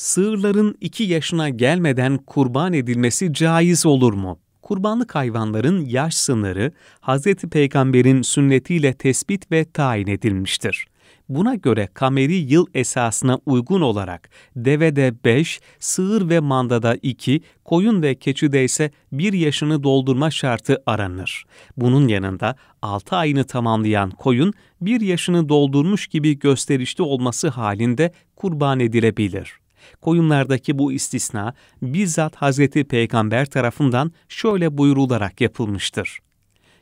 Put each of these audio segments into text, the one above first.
sığırların iki yaşına gelmeden kurban edilmesi caiz olur mu? Kurbanlık hayvanların yaş sınırı Hz. Peygamber'in sünnetiyle tespit ve tayin edilmiştir. Buna göre kameri yıl esasına uygun olarak devede 5, sığır ve mandada 2, koyun ve keçide ise 1 yaşını doldurma şartı aranır. Bunun yanında 6 ayını tamamlayan koyun 1 yaşını doldurmuş gibi gösterişli olması halinde kurban edilebilir. Koyunlardaki bu istisna bizzat Hazreti Peygamber tarafından şöyle buyurularak yapılmıştır.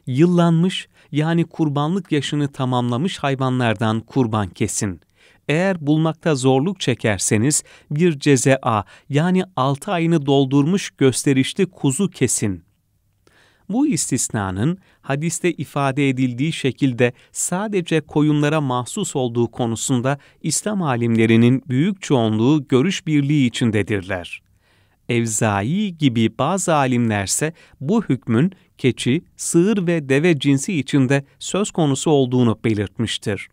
Yıllanmış yani kurbanlık yaşını tamamlamış hayvanlardan kurban kesin. Eğer bulmakta zorluk çekerseniz bir cezea yani altı ayını doldurmuş gösterişli kuzu kesin.'' Bu istisnanın hadiste ifade edildiği şekilde sadece koyunlara mahsus olduğu konusunda İslam alimlerinin büyük çoğunluğu görüş birliği içindedirler. Evzai gibi bazı alimlerse bu hükmün keçi, sığır ve deve cinsi içinde söz konusu olduğunu belirtmiştir.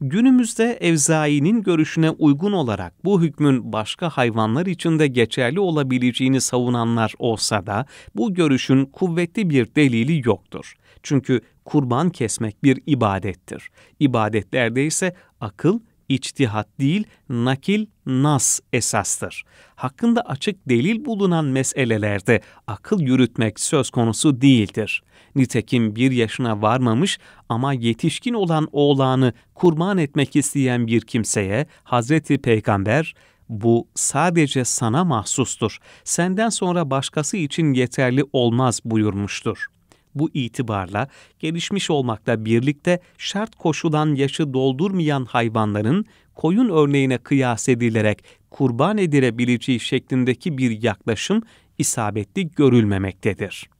Günümüzde evzainin görüşüne uygun olarak bu hükmün başka hayvanlar için de geçerli olabileceğini savunanlar olsa da bu görüşün kuvvetli bir delili yoktur. Çünkü kurban kesmek bir ibadettir. İbadetlerde ise akıl içtihat değil, nakil, nas esastır. Hakkında açık delil bulunan meselelerde akıl yürütmek söz konusu değildir. Nitekim bir yaşına varmamış ama yetişkin olan oğlanı kurban etmek isteyen bir kimseye Hazreti Peygamber, bu sadece sana mahsustur, senden sonra başkası için yeterli olmaz buyurmuştur.'' bu itibarla gelişmiş olmakla birlikte şart koşulan yaşı doldurmayan hayvanların koyun örneğine kıyas edilerek kurban edilebileceği şeklindeki bir yaklaşım isabetli görülmemektedir.